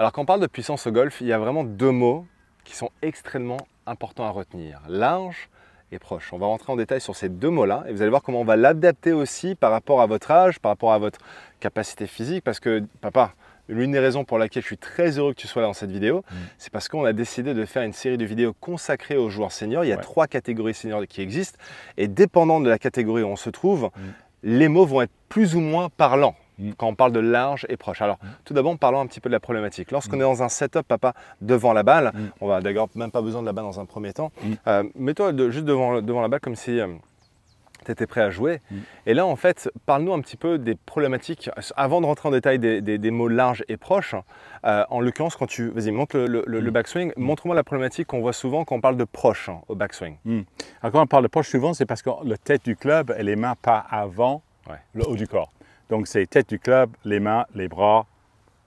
Alors quand on parle de puissance au golf, il y a vraiment deux mots qui sont extrêmement importants à retenir. Large et proche. On va rentrer en détail sur ces deux mots-là et vous allez voir comment on va l'adapter aussi par rapport à votre âge, par rapport à votre capacité physique. Parce que, papa, l'une des raisons pour laquelle je suis très heureux que tu sois là dans cette vidéo, mm. c'est parce qu'on a décidé de faire une série de vidéos consacrées aux joueurs seniors. Il y a trois catégories seniors qui existent et dépendant de la catégorie où on se trouve, mm. les mots vont être plus ou moins parlants. Mm. quand on parle de large et proche. Alors, mm. tout d'abord, parlons un petit peu de la problématique. Lorsqu'on mm. est dans un setup, papa, devant la balle, on va d'ailleurs même pas besoin de la balle dans un premier temps, euh, mets-toi juste devant, devant la balle comme si... Euh, tu étais prêt à jouer. Et là, en fait, parle-nous un petit peu des problématiques, avant de rentrer en détail des, des, mots large et proche. Euh, en l'occurrence, quand tu. Vas-y, montre le, le, backswing. Montre-moi la problématique qu'on voit souvent quand on parle de proche hein, au backswing. Alors, quand on parle de proche, souvent, c'est parce que la tête du club, elle est mains pas avant le haut du corps. Donc c'est tête du club, les mains, les bras,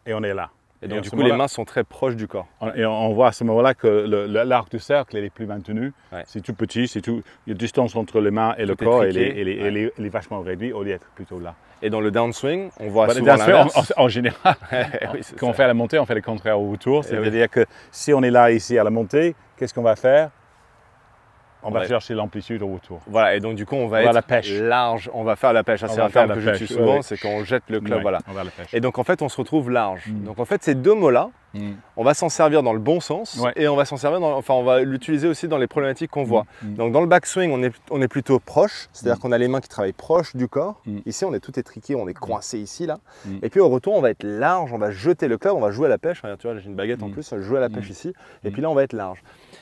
et on est là. Et donc, du coup, les mains sont très proches du corps. et on voit à ce moment-là que l'arc du cercle est plus maintenu. C'est tout petit, c'est tout. La distance entre les mains et le corps, elle est, vachement réduite au lieu d'être plutôt là. Et dans le downswing, on voit bah, souvent En, général, quand on fait la montée, on fait le contraire au retour. C'est-à-dire que si on est là ici à la montée, qu'est-ce qu'on va faire on, va, chercher l'amplitude retour. Voilà, et donc du coup, on va être la pêche. large, on va faire la pêche. Ah, c'est un terme que j'utilise souvent, c'est qu'on jette le club, voilà. Et donc en fait, on se retrouve large. Mm. Donc en fait, ces deux mots-là, Mm. On va s'en servir dans le bon sens et on va s'en servir, enfin, on va l'utiliser aussi dans les problématiques qu'on mm. voit. Mm. Donc, dans le backswing, on est, on est plutôt proche, c'est-à-dire qu'on a les mains qui travaillent proche du corps. Ici, on est tout étriqué, on est coincé ici, là. Et puis, au retour, on va être large, on va jeter le club, on va jouer à la pêche. tu vois, j'ai une baguette en plus, jouer à la pêche ici. Et puis là, on va être large.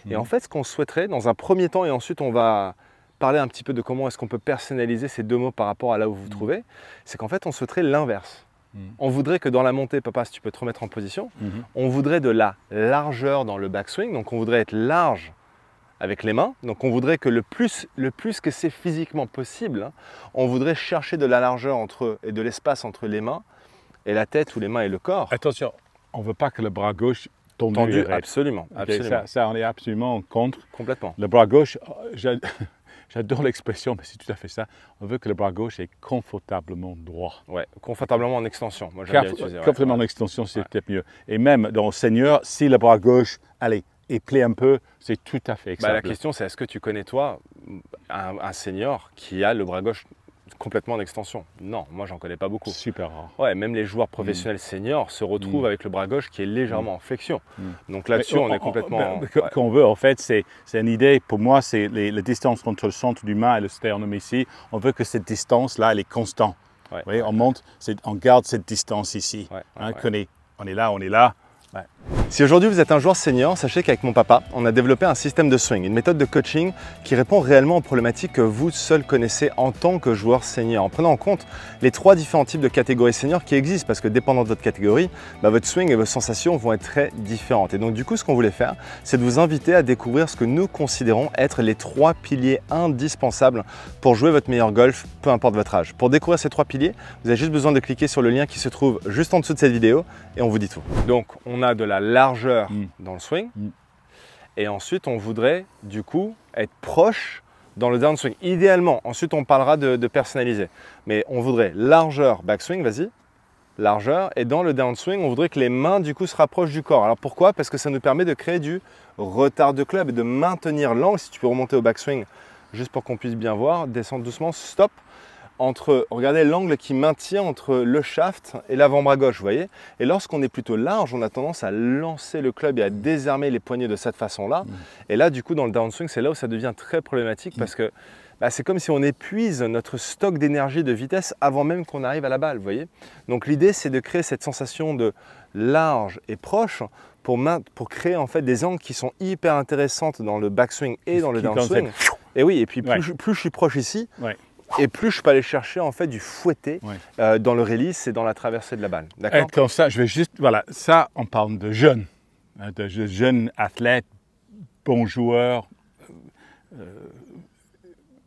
Et en fait, ce qu'on souhaiterait, dans un premier temps, et ensuite, on va parler un petit peu de comment est-ce qu'on peut personnaliser ces deux mots par rapport à là où vous vous trouvez, c'est qu'en fait, on souhaiterait l'inverse. Mhm. On voudrait que dans la montée, papa, si tu peux te remettre en position, mhm. on voudrait de la largeur dans le backswing, donc on voudrait être large avec les mains, donc on voudrait que le plus, le plus que c'est physiquement possible, hein, on voudrait chercher de la largeur entre, et de l'espace entre les mains et la tête ou les mains et le corps. Attention, on ne veut pas que le bras gauche tendu. Tendu, absolument. ça, ça, on est absolument contre. Complètement. Le bras gauche, euh, J'adore l'expression, mais c'est tout à fait ça. On veut que le bras gauche est confortablement droit. Ouais, confortablement en extension. Moi, j'aime bien Confortablement en extension, c'est peut-être mieux. Et même dans le Seigneur, si le bras gauche, allez, plaît un peu, c'est tout à fait bah, La question, c'est est-ce que tu connais, toi, un, seigneur qui a le bras gauche complètement en extension. Non, moi j'en connais pas beaucoup. Super Ouais, même les joueurs mm. professionnels seniors se retrouvent mm. avec le bras gauche qui est légèrement mm. en flexion. Donc là-dessus, on, oh, est oh, complètement. Qu'on veut, en fait, c'est une idée. Pour moi, c'est la distance entre le centre du main et le sternum ici. On veut que cette distance-là, elle est constante. on monte, on garde cette distance ici. Hein, on, on est là, on est là. Si aujourd'hui vous êtes un joueur senior, sachez qu'avec mon papa, on a développé un système de swing, une méthode de coaching qui répond réellement aux problématiques que vous seul connaissez en tant que joueur senior, en prenant en compte les trois différents types de catégories seniors qui existent, parce que dépendant de votre catégorie, bah, votre swing et vos sensations vont être très différentes. Et donc du coup, ce qu'on voulait faire, c'est de vous inviter à découvrir ce que nous considérons être les trois piliers indispensables pour jouer votre meilleur golf, peu importe votre âge. Pour découvrir ces trois piliers, vous avez juste besoin de cliquer sur le lien qui se trouve juste en dessous de cette vidéo et on vous dit tout. Donc on a de la largeur mm. dans le swing. Mm. Et ensuite, on voudrait du coup être proche dans le downswing. Idéalement, ensuite on parlera de, personnaliser. Mais on voudrait largeur backswing, vas-y, largeur. Et dans le downswing, on voudrait que les mains du coup se rapprochent du corps. Alors pourquoi Parce que ça nous permet de créer du retard de club et de maintenir l'angle. Si tu peux remonter au backswing, juste pour qu'on puisse bien voir, descendre doucement, stop entre, regardez l'angle qui maintient entre le shaft et l'avant-bras gauche, vous voyez Et lorsqu'on est plutôt large, on a tendance à lancer le club et à désarmer les poignets de cette façon-là. Mm. Et là, du coup, dans le downswing, c'est là où ça devient très problématique parce que bah, c'est comme si on épuise notre stock d'énergie de vitesse avant même qu'on arrive à la balle, vous voyez Donc l'idée, c'est de créer cette sensation de large et proche pour, pour créer en fait des angles qui sont hyper intéressantes dans le backswing et dans le downswing. Et oui, et puis plus, je, suis proche ici, et plus je peux aller chercher en fait du fouetter euh, dans le release et dans la traversée de la balle. D'accord. Eh, ça, je vais juste, voilà, ça, on parle de jeunes, hein, de jeunes athlètes, bons joueurs, euh,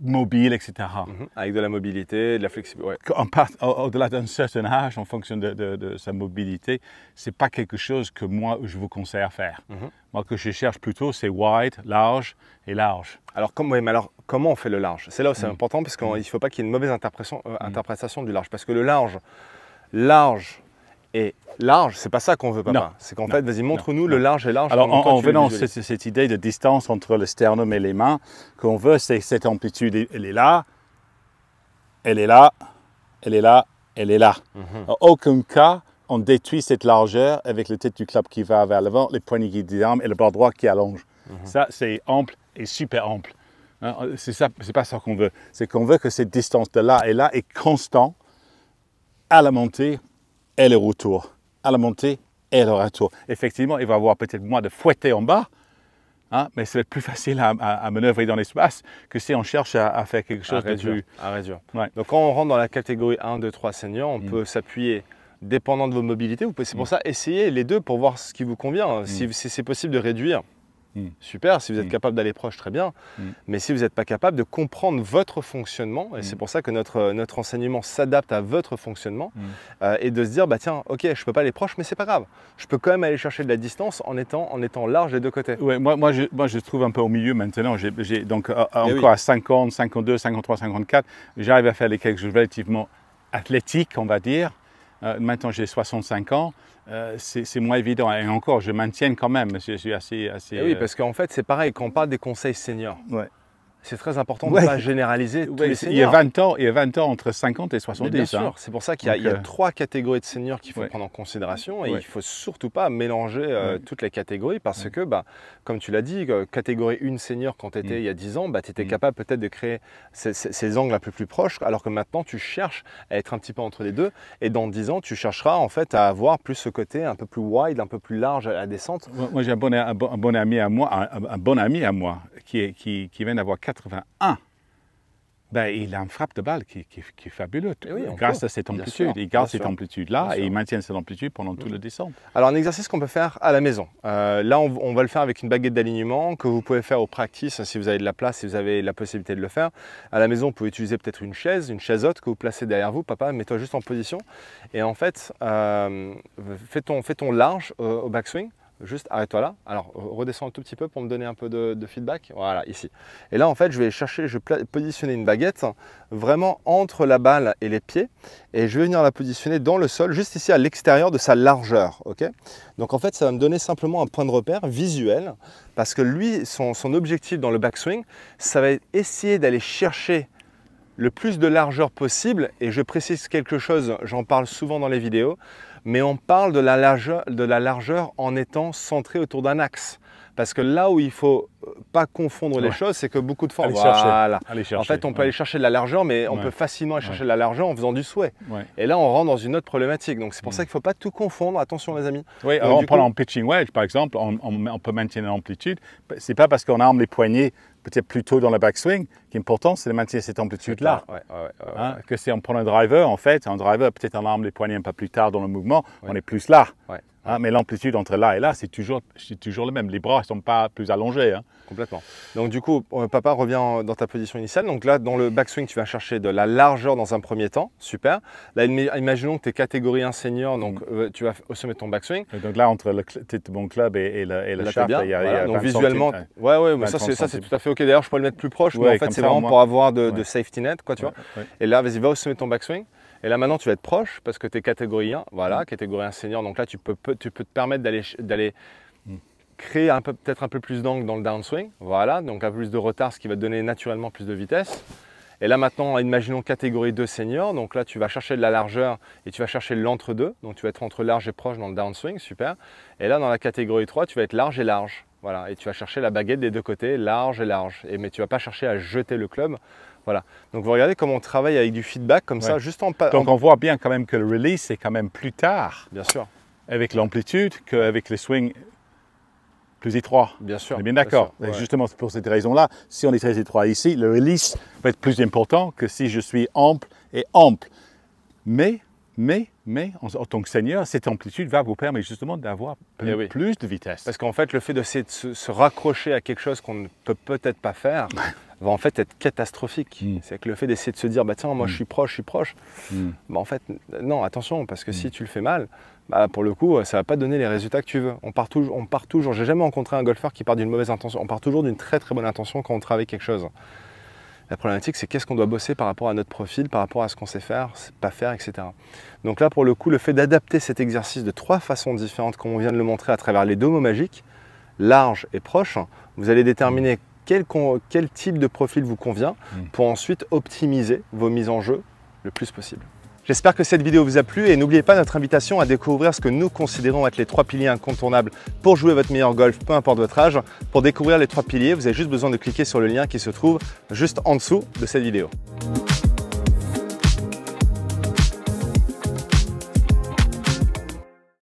mobile, etc. Mhm. Avec de la mobilité, de la flexibilité. Au-delà d'un certain âge, en fonction de, sa mobilité, c'est pas quelque chose que moi je vous conseille à faire. Mhm. Moi, que je cherche plutôt, c'est wide, large et large. Alors, comment on fait le large C'est là où c'est mhm. important parce qu'il ne faut pas qu'il y ait une mauvaise euh, interprétation du large, parce que le large, large et large, c'est pas ça qu'on veut, papa. Non, c'est qu'en fait, vas-y, montre-nous le large et large. Alors, en, venant cette, cette idée de distance entre le sternum et les mains, qu'on veut, c'est cette amplitude, elle est là, elle est là, elle est là, elle est là. Mhm. En aucun cas, on détruit cette largeur avec le tête du club qui va vers l'avant, les poignets qui déarment et le bras droit qui allonge. Mhm. Ça, c'est ample et super ample. Hein, c'est ça, c'est pas ça qu'on veut. C'est qu'on veut que cette distance de là et là est constant à la montée et le retour, à la montée et le retour. Effectivement, il va avoir peut-être moins de fouetter en bas, Hein, mais être plus facile à, à, manœuvrer dans l'espace que si on cherche à, faire quelque chose de À réduire. Donc quand on rentre dans la catégorie 1, 2, 3 seniors, on mm. peut s'appuyer dépendant de vos mobilités. C'est pour mm. ça, essayez les deux pour voir ce qui vous convient. si mm. c'est possible de réduire, Hmm. Super, si vous êtes hmm. capable d'aller proche, très bien. Hmm. Mais si vous n'êtes pas capable de comprendre votre fonctionnement, et c'est pour ça que euh, notre, enseignement s'adapte à votre fonctionnement, euh, et de se dire, bah tiens, ok, je ne peux pas aller proche, mais c'est pas grave. Je peux quand même aller chercher de la distance en étant, en étant large des deux côtés. Ouais, moi, je, moi, trouve un peu au milieu maintenant. J'ai donc euh, eh encore à 50, 52, 53, 54, j'arrive à faire les quelques relativement athlétiques, on va dire euh, maintenant, j'ai 65 ans. Euh, c'est moins évident. Et encore, je maintiens quand même. Je suis assez. assez eh oui, euh, parce qu'en fait, c'est pareil. Quand on parle des conseils seniors, c'est très important de ne pas généraliser Il y, a 20 ans, il y a 20 ans entre 50 et 70. bien sûr, hein. c'est pour ça qu'il y, a euh, trois catégories de seniors qu'il faut prendre en considération et il ne faut surtout pas mélanger euh, toutes les catégories parce que, bah, comme tu l'as dit, euh, catégorie 1 senior quand tu étais mm. il y a 10 ans, bah, tu étais mm. capable peut-être de créer ces, angles un peu plus proches alors que maintenant tu cherches à être un petit peu entre les deux et dans 10 ans tu chercheras en fait à avoir plus ce côté un peu plus wide, un peu plus large à la descente. Moi j'ai un, bon, un, bon, ami à moi, un, bon ami à moi qui, est, qui, qui vient d'avoir 81, ben, il a un frappe de balle qui, est fabuleux, eh grâce à cette amplitude. il garde cette amplitude-là et il maintient cette amplitude pendant tout le mm. décembre. Alors, un exercice qu'on peut faire à la maison. Euh, là, on, va le faire avec une baguette d'alignement que vous pouvez faire au practice si vous avez de la place, si vous avez la possibilité de le faire. À la maison, vous pouvez utiliser peut-être une chaise, une chaise haute que vous placez derrière vous. Papa, mets-toi juste en position. Et en fait, euh, fais, ton, large au backswing juste arrête-toi là. Alors redescends un tout petit peu pour me donner un peu de, feedback. Voilà, ici. Et là, en fait, je vais chercher, je positionner une baguette vraiment entre la balle et les pieds. Et je vais venir la positionner dans le sol, juste ici à l'extérieur de sa largeur. ok Donc en fait, ça va me donner simplement un point de repère visuel. Parce que lui, son, objectif dans le backswing, ça va essayer d'aller chercher le plus de largeur possible, et je précise quelque chose, j'en parle souvent dans les vidéos, mais on parle de la largeur, en étant centré autour d'un axe. Parce que là où il ne faut euh, pas confondre les choses, c'est que beaucoup de fois, voilà. Chercher. En fait, on peut aller chercher de la largeur, mais on peut facilement aller chercher de la largeur en faisant du souhait. Et là, on rentre dans une autre problématique. Donc, c'est pour mm. ça qu'il ne faut pas tout confondre. Attention, les amis. Oui, alors, on parle en pitching wedge, par exemple, on, peut maintenir l'amplitude. C'est pas parce qu'on arme les poignets peut-être plutôt dans le backswing important, c'est de maintenir cette amplitude-là. Hein, que si on prend un driver, en fait, un driver, peut-être un arme les poignets un peu plus tard dans le mouvement, on est plus là. Hein, mais l'amplitude entre là et là, c'est toujours, toujours le même. Les bras ne sont pas plus allongés. Hein. Complètement. Donc du coup, euh, papa revient dans ta position initiale. Donc là, dans le backswing, tu vas chercher de la largeur dans un premier temps. Super. Là, imaginons que tu es catégorie 1 senior, donc mm. euh, tu vas sommet de ton backswing. donc là, entre le bon club et, et le, et il y a, Donc visuellement, oui, ouais, ouais, mais ça c'est tout à fait ok. D'ailleurs, je pourrais le mettre plus proche, mais en fait, pour avoir de, safety net, quoi, tu vois. Et là, vas-y, va au sommet ton backswing. Et là, maintenant, tu vas être proche parce que tu es catégorie 1, voilà, mm. catégorie 1 senior. Donc là, tu peux, tu peux te permettre d'aller mm. créer peut-être un peu plus d'angle dans le downswing, voilà, donc un peu plus de retard, ce qui va te donner naturellement plus de vitesse. Et là maintenant, imaginons catégorie 2 senior. Donc là, tu vas chercher de la largeur et tu vas chercher l'entre-deux. Donc tu vas être entre large et proche dans le downswing, super. Et là, dans la catégorie 3, tu vas être large et large. Voilà, et tu vas chercher la baguette des deux côtés, large et large. Et, mais tu vas pas chercher à jeter le club. Voilà. Donc vous regardez comment on travaille avec du feedback comme ça, juste en Donc on voit bien quand même que le release est quand même plus tard. Bien sûr. Avec l'amplitude qu'avec les swings plus étroit. Bien sûr. On bien d'accord. Justement, pour cette raison-là, si on est très étroit ici, le release va être plus important que si je suis ample et ample. Mais mais, en, tant que Seigneur, cette amplitude va vous permettre justement d'avoir eh plus, de vitesse. Parce qu'en fait, le fait de se, raccrocher à quelque chose qu'on ne peut peut-être pas faire va en fait être catastrophique. Hmm. C'est que le fait d'essayer de se dire, bah tiens, moi je hmm. suis proche, je suis proche, mais hmm. bah, en fait, non, attention, parce que si tu le fais mal, bah, pour le coup, euh, ça va pas donner les résultats que tu veux. On part, toujours, on part toujours, j'ai jamais rencontré un golfeur qui part d'une mauvaise intention, on part toujours d'une très très bonne intention quand on travaille quelque chose. La problématique, c'est qu'est-ce qu'on doit bosser par rapport à notre profil, par rapport à ce qu'on sait faire, pas faire, etc. Donc là, pour le coup, le fait d'adapter cet exercice de trois façons différentes, comme on vient de le montrer à travers les deux mots magiques, large et proche, vous allez déterminer quel, quel type de profil vous convient mmh. pour ensuite optimiser vos mises en jeu le plus possible. J'espère que cette vidéo vous a plu et n'oubliez pas notre invitation à découvrir ce que nous considérons être les trois piliers incontournables pour jouer votre meilleur golf, peu importe votre âge. Pour découvrir les trois piliers, vous avez juste besoin de cliquer sur le lien qui se trouve juste en dessous de cette vidéo.